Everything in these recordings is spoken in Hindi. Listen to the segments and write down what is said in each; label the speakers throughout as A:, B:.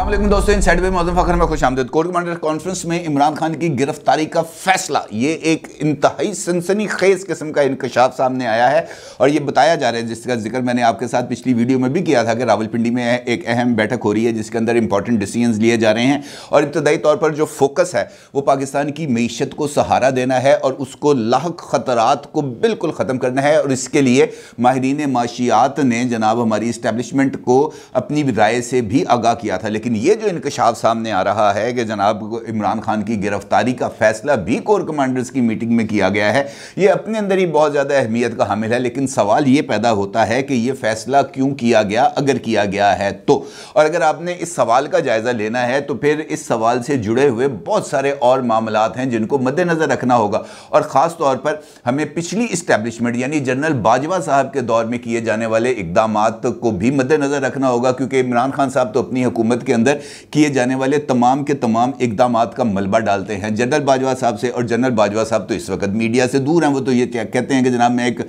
A: असलम दोस्तों इन सैड में मौजूद फखर में खुश आमदेद कोर कमांडर कॉन्फ्रेंस में इमरान खान की गिरफ्तारी का फैसला ये एक इंतहाई सनसनी खेज किस्म का इंकशाफ सामने आया है और ये बताया जा रहा है जिसका जिक्र मैंने आपके साथ पिछली वीडियो में भी किया था कि रावलपिंडी में एक अहम बैठक हो रही है जिसके अंदर इंपॉर्टेंट डिसीजन लिए जा रहे हैं और इब्तदाई तौर पर जो फोकस है वो पाकिस्तान की मीशत को सहारा देना है और उसको लाख ख़तरात को बिल्कुल ख़त्म करना है और इसके लिए माहरीन माशियात ने जनाब हमारी इस्टेबलिशमेंट को अपनी राय से भी आगाह किया था लेकिन ये जो इंकशाफ सामने आ रहा है कि जनाब इमरान खान की गिरफ्तारी का फैसला भी कोर कमांडर्स की मीटिंग में किया गया है ये अपने अंदर ही बहुत ज़्यादा अहमियत का हामिल है लेकिन सवाल ये पैदा होता है कि यह फैसला क्यों किया गया अगर किया गया है तो और अगर आपने इस सवाल का जायज़ा लेना है तो फिर इस सवाल से जुड़े हुए बहुत सारे और मामला हैं जिनको मद्देनज़र रखना होगा और ख़ास तौर पर हमें पिछली इस्टेब्लिशमेंट यानी जनरल बाजवा साहब के दौर में किए जाने वाले इकदाम को भी मद्देनज़र रखना होगा क्योंकि इमरान खान साहब तो अपनी हुकूमत के के अंदर किए जाने वाले तमाम के तमाम इकदाम का मलबा डालते हैं जनरल बाजवा साहब से और जनरल बाजवा साहब तो इस वक्त मीडिया से दूर हैं वो तो ये क्या कहते हैं कि जनाब मैं एक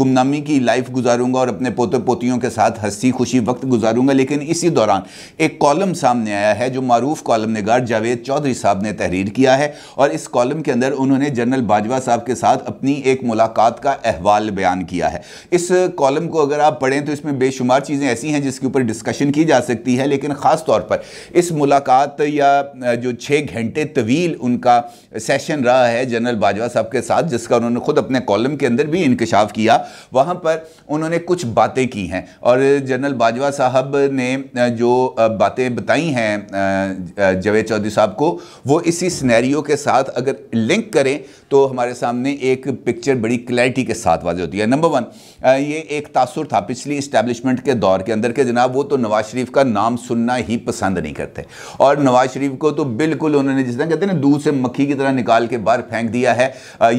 A: गुमनामी की लाइफ गुजारूंगा और अपने पोते पोतियों के साथ हंसी खुशी वक्त गुजारूंगा लेकिन इसी दौरान एक कॉलम सामने आया है जो मरूफ कॉलम नगार जावेद चौधरी साहब ने तहरीर किया है और इस कॉलम के अंदर उन्होंने जनरल बाजवा साहब के साथ अपनी एक मुलाकात का अहवाल बयान किया है इस कॉलम को अगर आप पढ़ें तो इसमें बेशुमार चीज़ें ऐसी हैं जिसके ऊपर डिस्कशन की जा सकती है लेकिन ख़ास तौर पर इस मुलाकात या जो छः घंटे तवील उनका सेशन रहा है जनरल बाजवा साहब के साथ जिसका उन्होंने खुद अपने कॉलम के अंदर भी इंकशाफ किया वहाँ पर उन्होंने कुछ बातें की हैं और जनरल बाजवा साहब ने जो बातें बताई हैं जवेद चौधरी साहब को वो इसी स्नैरियो के साथ अगर लिंक करें तो हमारे सामने एक पिक्चर बड़ी क्लैरिटी के साथ वाजह होती है नंबर वन ये एक तासुर था पिछली इस्टेब्लिशमेंट के दौर के अंदर के जनाब वो तो नवाज शरीफ का नाम सुनना ही पसंद नहीं करते और नवाज शरीफ को तो बिल्कुल उन्होंने जिस तरह कहते ना दूध से मक्खी की तरह निकाल के बाहर फेंक दिया है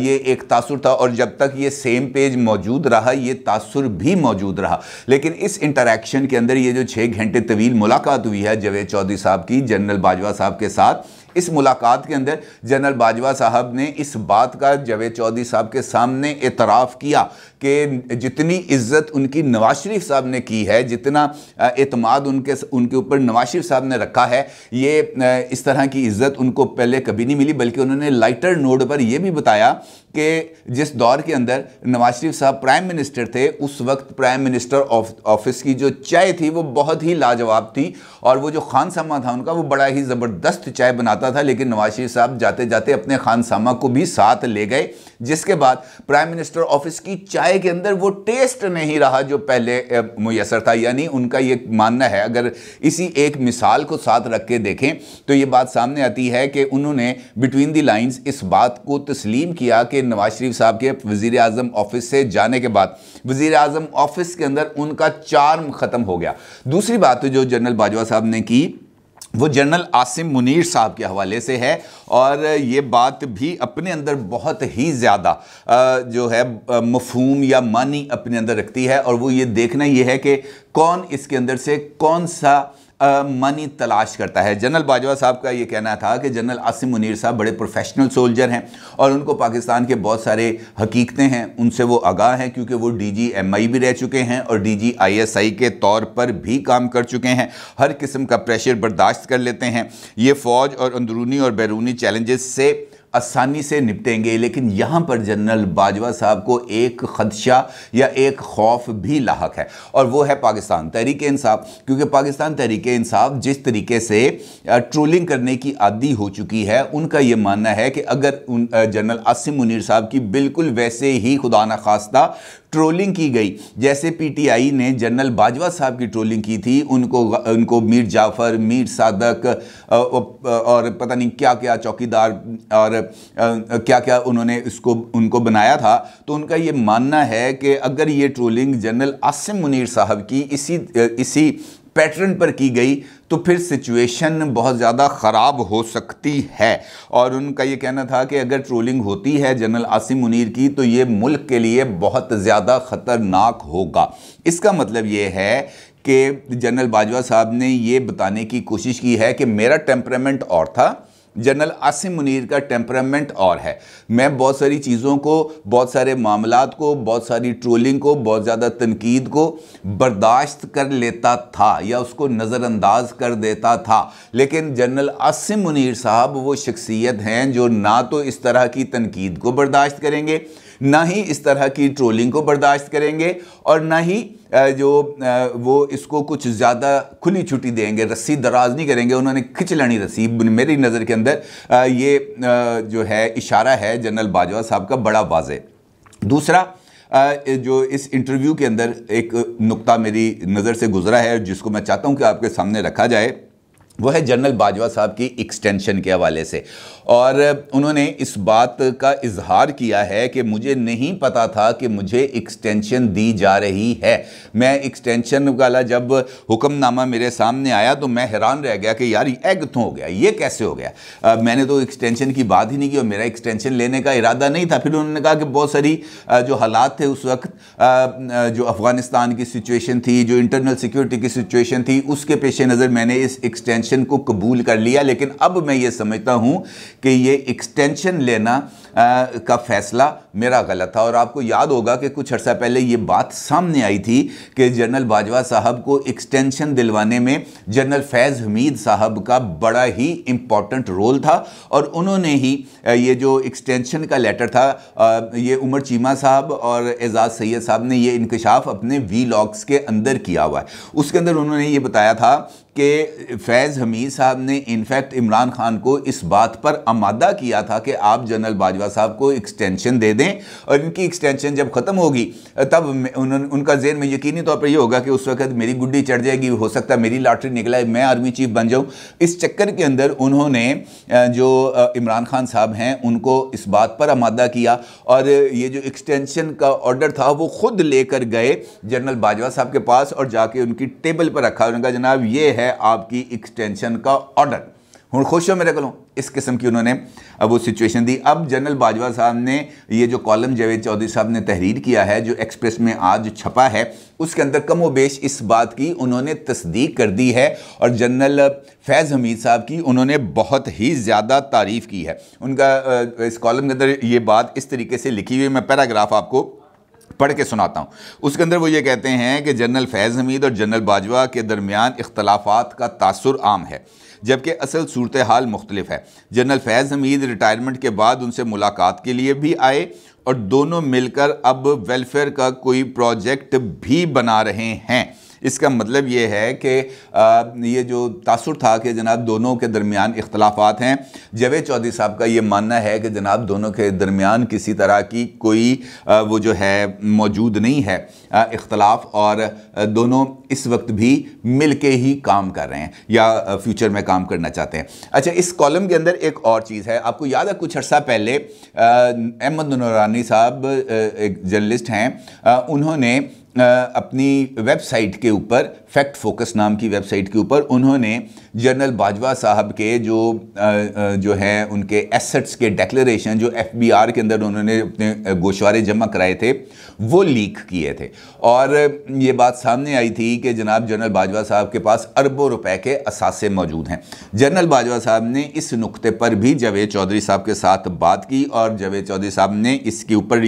A: ये एक तासुर था और जब तक ये सेम पेज मौजूद रहा ये तासुर भी मौजूद रहा लेकिन इस इंटरेक्शन के अंदर ये जो छः घंटे तवील मुलाकात हुई है जवेद चौधरी साहब की जनरल बाजवा साहब के साथ इस मुलाकात के अंदर जनरल बाजवा साहब ने इस बात का जवेद चौधरी साहब के सामने एतराफ़ किया कि जितनी इज्जत उनकी नवाज शरीफ साहब ने की है जितना अतमाद उनके उनके ऊपर नवाज शरीफ साहब ने रखा है ये इस तरह की इज्जत उनको पहले कभी नहीं मिली बल्कि उन्होंने लाइटर नोड पर यह भी बताया कि जिस दौर के अंदर नवाज शरीफ साहब प्राइम मिनिस्टर थे उस वक्त प्राइम मिनिस्टर ऑफिस की जो चाय थी वो बहुत ही लाजवाब थी और वो जो खान सामा था उनका वो बड़ा ही ज़बरदस्त चाय बनाता था लेकिन नवाज शरीफ साहब जाते जाते अपने खान सामा को भी साथ ले गए जिसके बाद प्राइम मिनिस्टर ऑफिस की चाय के अंदर वो टेस्ट नहीं रहा जो पहले मुयसर था यानी उनका ये मानना है अगर इसी एक मिसाल को साथ रख के देखें तो ये बात सामने आती है कि उन्होंने बिटवीन दी लाइंस इस बात को तस्लीम किया कि नवाज शरीफ साहब के वजीर अजम ऑफिस से जाने के बाद वजीर अजम ऑफिस के अंदर उनका चार्म ख़त्म हो गया दूसरी बात जो जनरल बाजवा साहब ने की वो जनरल आसिम मुनीर साहब के हवाले से है और ये बात भी अपने अंदर बहुत ही ज़्यादा जो है मफहूम या मानी अपने अंदर रखती है और वो ये देखना ये है कि कौन इसके अंदर से कौन सा मनी तलाश करता है जनरल बाजवा साहब का ये कहना था कि जनरल आसिम मुनीर साहब बड़े प्रोफेशनल सोल्जर हैं और उनको पाकिस्तान के बहुत सारे हकीकतें हैं उनसे वो आगाह हैं क्योंकि वो डी जी एम आई भी रह चुके हैं और D G I S I के तौर पर भी काम कर चुके हैं हर किस्म का प्रेशर बर्दाश्त कर लेते हैं ये फ़ौज और अंदरूनी और बैरूनी चैलेंजेस से आसानी से निपटेंगे लेकिन यहाँ पर जनरल बाजवा साहब को एक खदशा या एक खौफ भी लाक है और वो है पाकिस्तान तहरीक इंसाफ क्योंकि पाकिस्तान तहरीक इंसाफ जिस तरीके से ट्रोलिंग करने की आदि हो चुकी है उनका ये मानना है कि अगर उन जनरल आसिम मुनीर साहब की बिल्कुल वैसे ही खुदा न खास्ता ट्रोलिंग की गई जैसे पीटीआई ने जनरल बाजवा साहब की ट्रोलिंग की थी उनको उनको मीर जाफ़र मीर सादक और पता नहीं क्या क्या चौकीदार और क्या क्या उन्होंने इसको उनको बनाया था तो उनका ये मानना है कि अगर ये ट्रोलिंग जनरल आसिम मुनीर साहब की इसी इसी पैटर्न पर की गई तो फिर सिचुएशन बहुत ज़्यादा ख़राब हो सकती है और उनका ये कहना था कि अगर ट्रोलिंग होती है जनरल आसिम मुनीर की तो ये मुल्क के लिए बहुत ज़्यादा ख़तरनाक होगा इसका मतलब ये है कि जनरल बाजवा साहब ने ये बताने की कोशिश की है कि मेरा टेम्परामेंट और था जनरल आसिम मुनीर का टेम्परामेंट और है मैं बहुत सारी चीज़ों को बहुत सारे मामला को बहुत सारी ट्रोलिंग को बहुत ज़्यादा तनकीद को बर्दाश्त कर लेता था या उसको नज़रअंदाज कर देता था लेकिन जनरल आसिम मुनीर साहब वो शख्सियत हैं जो ना तो इस तरह की तनकीद को बर्दाश्त करेंगे ना ही इस तरह की ट्रोलिंग को बर्दाश्त करेंगे और ना ही जो वो इसको कुछ ज़्यादा खुली छुट्टी देंगे रस्सी दराज नहीं करेंगे उन्होंने खिंचलानी रस्सी मेरी नज़र के अंदर ये जो है इशारा है जनरल बाजवा साहब का बड़ा वाजे दूसरा जो इस इंटरव्यू के अंदर एक नुक्ता मेरी नज़र से गुजरा है जिसको मैं चाहता हूँ कि आपके सामने रखा जाए वो है जनरल बाजवा साहब की एक्सटेंशन के हवाले से और उन्होंने इस बात का इजहार किया है कि मुझे नहीं पता था कि मुझे एक्सटेंशन दी जा रही है मैं एक्सटेंशन वाला जब हुक्मनामा मेरे सामने आया तो मैं हैरान रह गया कि यार ये कितों हो गया ये कैसे हो गया आ, मैंने तो एक्सटेंशन की बात ही नहीं की और मेरा एक्सटेंशन लेने का इरादा नहीं था फिर उन्होंने कहा कि बहुत सारी जो हालात थे उस वक्त जो अफ़गानिस्तान की सिचुएशन थी जो इंटरनल सिक्योरिटी की सिचुएशन थी उसके पेश नज़र मैंने इस एक्सटेंशन एक्सटेंशन को कबूल कर लिया लेकिन अब मैं ये समझता हूँ कि ये एक्सटेंशन लेना आ, का फैसला मेरा गलत था और आपको याद होगा कि कुछ अर्सा पहले ये बात सामने आई थी कि जनरल बाजवा साहब को एक्सटेंशन दिलवाने में जनरल फैज़ हमीद साहब का बड़ा ही इम्पॉर्टेंट रोल था और उन्होंने ही ये जो एक्सटेंशन का लेटर था ये उमर चीमा साहब और एजाज सैद साहब ने ये इंकशाफ अपने वी के अंदर किया हुआ है उसके अंदर उन्होंने ये बताया था कि फैज़ फैज़ हमीद साहब ने इनफैक्ट इमरान खान को इस बात पर आमादा किया था कि आप जनरल बाजवा साहब को एक्सटेंशन दे दें और इनकी एक्सटेंशन जब ख़त्म होगी तब उन्होंने उनका जेन में यकीनी तौर पर यह होगा कि उस वक्त मेरी गुड्डी चढ़ जाएगी हो सकता है मेरी लॉटरी निकलाए मैं आर्मी चीफ बन जाऊँ इस चक्कर के अंदर उन्होंने जो इमरान खान साहब हैं उनको इस बात पर आमादा किया और ये जो एक्सटेंशन का ऑर्डर था वो खुद लेकर गए जनरल बाजवा साहब के पास और जाके उनकी टेबल पर रखा उन्होंने कहा जनाब ये है आपकी एक्सटेंशन एक्सटेंशन का ऑर्डर हूँ खुश हो मेरे को इस किस्म की उन्होंने अब वो सिचुएशन दी अब जनरल बाजवा साहब ने ये जो कॉलम जावेद चौधरी साहब ने तहरीर किया है जो एक्सप्रेस में आज छपा है उसके अंदर कम वेश इस बात की उन्होंने तस्दीक कर दी है और जनरल फैज़ हमीद साहब की उन्होंने बहुत ही ज़्यादा तारीफ़ की है उनका इस कॉलम के अंदर ये बात इस तरीके से लिखी हुई मैं पैराग्राफ आपको पढ़ के सुनाता हूँ उसके अंदर वो ये कहते हैं कि जनरल फैज़ हमीद और जनरल बाजवा के दरमियान इख्तलाफात का तासर आम है जबकि असल सूरत हाल मुख्तलिफ है जनरल फैज़ हमीद रिटायरमेंट के बाद उनसे मुलाकात के लिए भी आए और दोनों मिलकर अब वेलफेयर का कोई प्रोजेक्ट भी बना रहे हैं इसका मतलब ये है कि ये जो तासर था कि जनाब दोनों के दरमियान इख्तलाफात हैं जवेद चौधरी साहब का ये मानना है कि जनाब दोनों के दरमियान किसी तरह की कोई वो जो है मौजूद नहीं है इख्तलाफ और दोनों इस वक्त भी मिल के ही काम कर रहे हैं या फ्यूचर में काम करना चाहते हैं अच्छा इस कॉलम के अंदर एक और चीज़ है आपको याद है कुछ अर्सा पहले अहमद नूरानी साहब एक जर्नलिस्ट हैं उन्होंने अपनी वेबसाइट के ऊपर फैक्ट फोकस नाम की वेबसाइट के ऊपर उन्होंने जनरल बाजवा साहब के जो जो हैं उनके एसेट्स के डेक्लेशन जो एफबीआर के अंदर उन्होंने अपने गोशवारे जमा कराए थे वो लीक किए थे और ये बात सामने आई थी कि जनाब जनरल बाजवा साहब के पास अरबों रुपए के असासे मौजूद हैं जनरल बाजवा साहब ने इस नुकते पर भी जवेद चौधरी साहब के साथ बात की और जवेद चौधरी साहब ने इसके ऊपर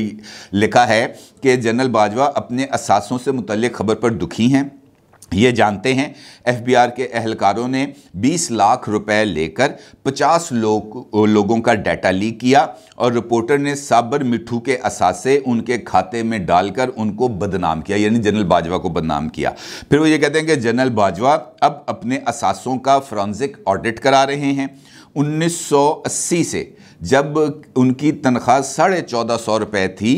A: लिखा है कि जनरल बाजवा अपने असासों से मुतल खबर पर दुखी हैं ये जानते हैं एफबीआर के अहलकारों ने 20 लाख रुपए लेकर 50 लोग लोगों का डाटा लीक किया और रिपोर्टर ने साबर मिठू के असासे उनके खाते में डालकर उनको बदनाम किया यानी जनरल बाजवा को बदनाम किया फिर वो ये कहते हैं कि जनरल बाजवा अब अपने असासों का फ्रांसिक ऑडिट करा रहे हैं 1980 से जब उनकी तनख्वाह साढ़े चौदह सौ रुपये थी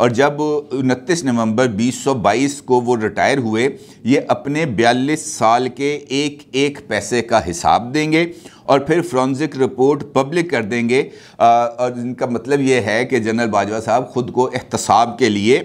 A: और जब उनतीस नवंबर 2022 को वो रिटायर हुए ये अपने 42 साल के एक एक पैसे का हिसाब देंगे और फिर फ्रॉन्जिक रिपोर्ट पब्लिक कर देंगे और इनका मतलब ये है कि जनरल बाजवा साहब ख़ुद को एहतसाब के लिए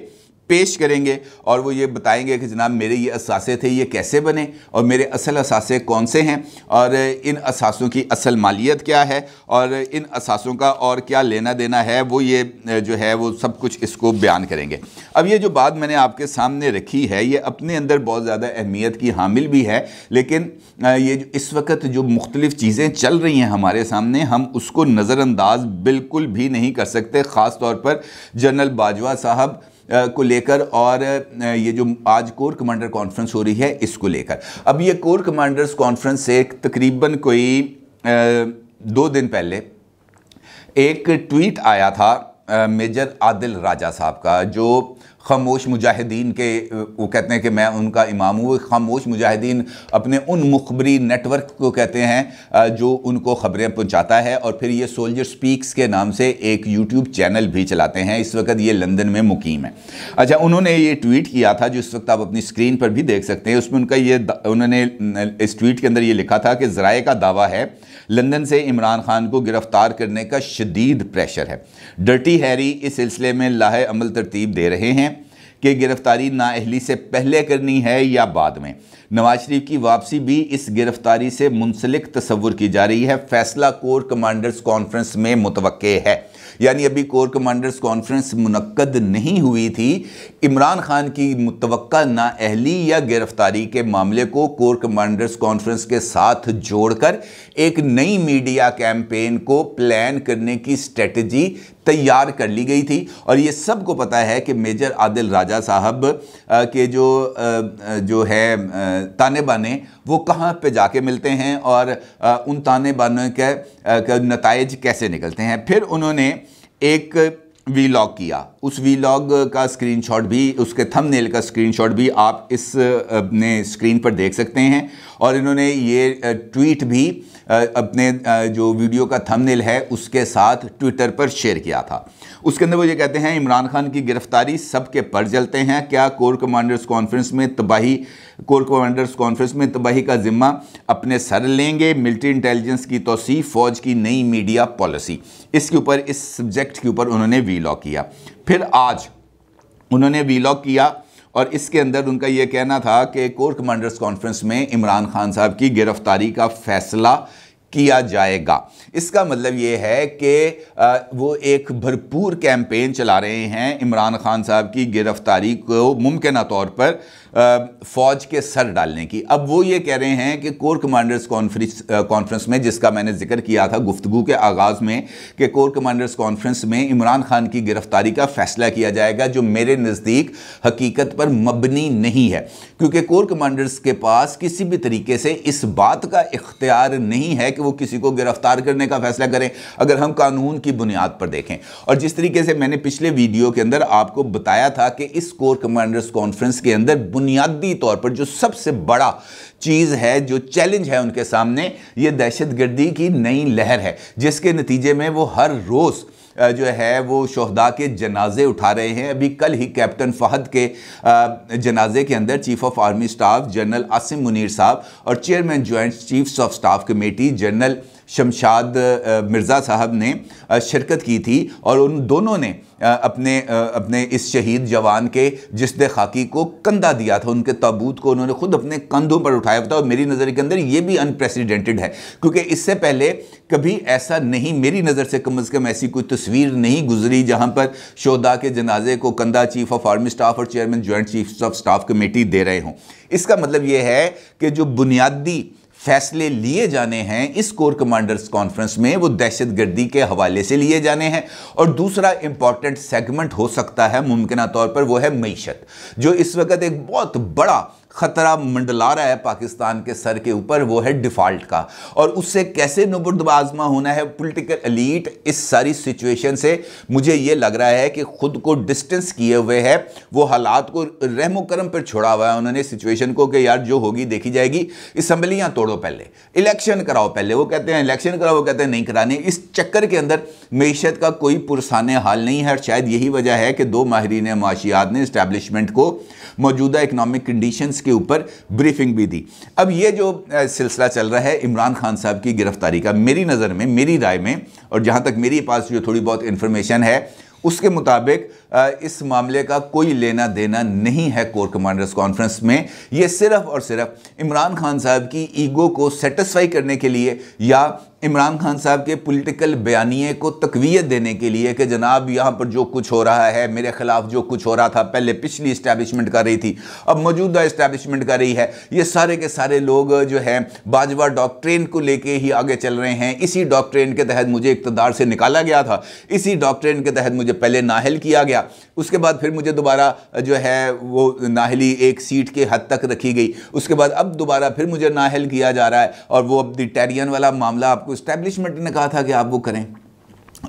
A: पेश करेंगे और वो ये बताएंगे कि जनाब मेरे ये असासे थे ये कैसे बने और मेरे असल असासे कौन से हैं और इन असासों की असल मालियत क्या है और इन असासों का और क्या लेना देना है वो ये जो है वो सब कुछ इसको बयान करेंगे अब ये जो बात मैंने आपके सामने रखी है ये अपने अंदर बहुत ज़्यादा अहमियत की हामिल भी है लेकिन ये जो इस वक्त जो मुख्तलिफ़ चीज़ें चल रही हैं हमारे सामने हम उसको नज़रअंदाज बिल्कुल भी नहीं कर सकते ख़ास तौर पर जनरल बाजवा साहब को लेकर और ये जो आज कोर कमांडर कॉन्फ्रेंस हो रही है इसको लेकर अब ये कोर कमांडर्स कॉन्फ्रेंस से तकरीबन कोई दो दिन पहले एक ट्वीट आया था मेजर आदिल राजा साहब का जो खामोश मुजाहिदीन के वो कहते हैं कि मैं उनका इमाम हूँ खामोश मुजाहिदीन अपने उन मुखबरी नेटवर्क को कहते हैं जो उनको ख़बरें पहुँचाता है और फिर ये सोल्जर स्पीक्स के नाम से एक यूट्यूब चैनल भी चलाते हैं इस वक्त ये लंदन में मुकीम है अच्छा उन्होंने ये ट्वीट किया था जो इस वक्त आप अपनी स्क्रीन पर भी देख सकते हैं उसमें उनका ये उन्होंने इस ट्वीट के अंदर ये लिखा था कि ज़राए का दावा है लंदन से इमरान खान को गिरफ्तार करने का शदीद प्रेशर है डर्टी हैरी इस सिलसिले में लाहे अमल तरतीब दे रहे हैं कि गिरफ्तारी नााहली से पहले करनी है या बाद में नवाज शरीफ की वापसी भी इस गिरफ्तारी से मुंसलिक तस्वुर की जा रही है फैसला कोर कमांडर्स कॉन्फ्रेंस में मुतव है यानी अभी कोर कमांडर्स कॉन्फ्रेंस मुनद नहीं हुई थी इमरान खान की मुतव नााहली या गिरफ्तारी के मामले को कोर कमांडर्स कॉन्फ्रेंस के साथ जोड़कर एक नई मीडिया कैंपेन को प्लान करने की स्ट्रेटजी तैयार कर ली गई थी और ये सबको पता है कि मेजर आदिल राजा साहब के जो जो है ताने बाने वो कहाँ पे जाके मिलते हैं और उन ताने बानों के नतज कैसे निकलते हैं फिर उन्होंने एक वीलॉग किया उस वीलॉग का स्क्रीनशॉट भी उसके थंबनेल का स्क्रीनशॉट भी आप इस अपने स्क्रीन पर देख सकते हैं और इन्होंने ये ट्वीट भी अपने जो वीडियो का थंबनेल है उसके साथ ट्विटर पर शेयर किया था उसके अंदर वो ये कहते हैं इमरान खान की गिरफ्तारी सबके पर जलते हैं क्या कोर कमांडर्स कॉन्फ्रेंस में तबाही कोर कमांडर्स कॉन्फ्रेंस में तबाही का जिम्मा अपने सर लेंगे मिलिट्री इंटेलिजेंस की तोसी फौज की नई मीडिया पॉलिसी इसके ऊपर इस सब्जेक्ट के ऊपर उन्होंने लॉक किया फिर आज उन्होंने वीलॉग किया और इसके अंदर उनका यह कहना था कि कोर कमांडर्स कॉन्फ्रेंस में इमरान खान साहब की गिरफ्तारी का फैसला किया जाएगा इसका मतलब ये है कि वो एक भरपूर कैंपेन चला रहे हैं इमरान खान साहब की गिरफ्तारी को मुमकिन तौर पर फ़ौज के सर डालने की अब वो ये कह रहे हैं कि कोर कमांडर्स कॉन्फ्रेंस कॉन्फ्रेंस में जिसका मैंने जिक्र किया था गुफ्तु के आगाज़ में कि कोर कमांडर्स कॉन्फ्रेंस में इमरान खान की गिरफ्तारी का फैसला किया जाएगा जो मेरे नज़दीक हकीकत पर मबनी नहीं है क्योंकि कोर कमांडर्स के पास किसी भी तरीके से इस बात का इख्तियार नहीं है कि वो किसी को गिरफ्तार करने का फैसला करें अगर हम कानून की बुनियाद पर देखें और जिस तरीके से मैंने पिछले वीडियो के अंदर आपको बताया था कि इस कोर कमांडर्स कॉन्फ्रेंस के अंदर बुनियादी तौर पर जो सबसे बड़ा चीज़ है जो चैलेंज है उनके सामने ये दहशतगर्दी की नई लहर है जिसके नतीजे में वो हर रोज़ जो है वो शहदा के जनाजे उठा रहे हैं अभी कल ही कैप्टन फहद के जनाजे के अंदर chief of army staff general Asim Munir साहब और chairman joint chiefs of staff committee general Shamshad Mirza साहब ने शिरकत की थी और उन दोनों ने अपने अपने इस शहीद जवान के जिसद खाकी को कंधा दिया था उनके ताबूत को उन्होंने खुद अपने कंधों पर उठाया था और मेरी नज़र के अंदर ये भी अनप्रेसिडेंटेड है क्योंकि इससे पहले कभी ऐसा नहीं मेरी नज़र से कम अज़ कम ऐसी कोई तस्वीर नहीं गुजरी जहाँ पर शोदा के जनाजे को कंधा चीफ ऑफ आर्मी स्टाफ और chairman joint chief of staff committee दे रहे हों इसका मतलब ये है कि जो बुनियादी फैसले लिए जाने हैं इस कोर कमांडर्स कॉन्फ्रेंस में वो दहशतगर्दी के हवाले से लिए जाने हैं और दूसरा इंपॉर्टेंट सेगमेंट हो सकता है मुमकिन तौर पर वो है मीशत जो इस वक्त एक बहुत बड़ा ख़तरा मंडला रहा है पाकिस्तान के सर के ऊपर वो है डिफ़ॉल्ट का और उससे कैसे नबरदबाजमा होना है पॉलिटिकल अलीट इस सारी सिचुएशन से मुझे ये लग रहा है कि ख़ुद को डिस्टेंस किए हुए है वो हालात को रहमो करम पर छोड़ा हुआ है उन्होंने सिचुएशन को कि यार जो होगी देखी जाएगी इसम्बलियाँ तोड़ो पहले इलेक्शन कराओ पहले वो कहते हैं इलेक्शन कराओ वो कहते हैं नहीं कराने इस चक्कर के अंदर मीशत का कोई पुरसान हाल नहीं है और शायद यही वजह है कि दो माहरीन माशियात ने इस्टेबलिशमेंट को मौजूदा इकनॉमिक कंडीशंस के ऊपर ब्रीफिंग भी दी अब ये जो सिलसिला चल रहा है इमरान खान साहब की गिरफ्तारी का मेरी नज़र में मेरी राय में और जहाँ तक मेरे पास जो थोड़ी बहुत इन्फॉर्मेशन है उसके मुताबिक इस मामले का कोई लेना देना नहीं है कोर कमांडर्स कॉन्फ्रेंस में ये सिर्फ और सिर्फ इमरान खान साहब की ईगो को सेटिस्फाई करने के लिए या इमरान खान साहब के पॉलिटिकल बयानिए को तकवीत देने के लिए कि जनाब यहाँ पर जो कुछ हो रहा है मेरे ख़िलाफ़ जो कुछ हो रहा था पहले पिछली इस्टेबलिशमेंट कर रही थी अब मौजूदा इस्टेबलिशमेंट कर रही है ये सारे के सारे लोग जो है बाजवा डॉक्ट्रेन को लेके ही आगे चल रहे हैं इसी डॉक्ट्रेन के तहत मुझे इकतदार से निकाला गया था इसी डॉक्ट्रेन के तहत मुझे पहले नाहल किया गया उसके बाद फिर मुझे दोबारा जो है वो नाहली एक सीट के हद तक रखी गई उसके बाद अब दोबारा फिर मुझे नाहल किया जा रहा है और वो अब डिटेरियन वाला मामला आपको इस्टेब्लिशमेंट ने कहा था कि आप वो करें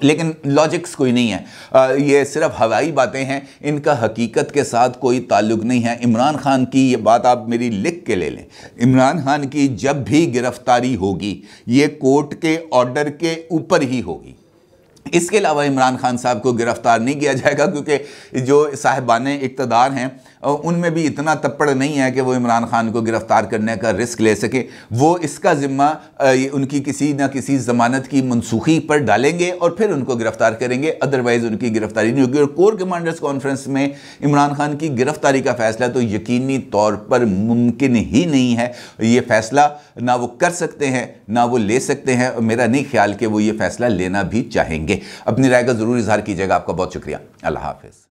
A: लेकिन लॉजिक्स कोई नहीं है आ, ये सिर्फ हवाई बातें हैं इनका हकीकत के साथ कोई ताल्लुक नहीं है इमरान खान की ये बात आप मेरी लिख के ले लें इमरान खान की जब भी गिरफ्तारी होगी ये कोर्ट के ऑर्डर के ऊपर ही होगी इसके अलावा इमरान खान साहब को गिरफ़्तार नहीं किया जाएगा क्योंकि जो साहिबान इकतदार हैं उनमें भी इतना तप्पड़ नहीं है कि वो इमरान खान को गिरफ़्तार करने का रिस्क ले सके वो इसका ज़िम्मा उनकी किसी ना किसी ज़मानत की मनसूखी पर डालेंगे और फिर उनको गिरफ़्तार करेंगे अदरवाइज़ उनकी गिरफ़्तारी नहीं होगी और कोर कमांडर्स कॉन्फ्रेंस में इमरान खान की गिरफ़्तारी का फ़ैसला तो यकीनी तौर पर मुमकिन ही नहीं है ये फ़ैसला ना वो कर सकते हैं ना वो ले सकते हैं और मेरा नहीं ख्याल कि वो ये फ़ैसला लेना भी चाहेंगे करेंगे अपनी राय का जरूर इजहार कीजिएगा आपका बहुत शुक्रिया अल्लाह हाफिज़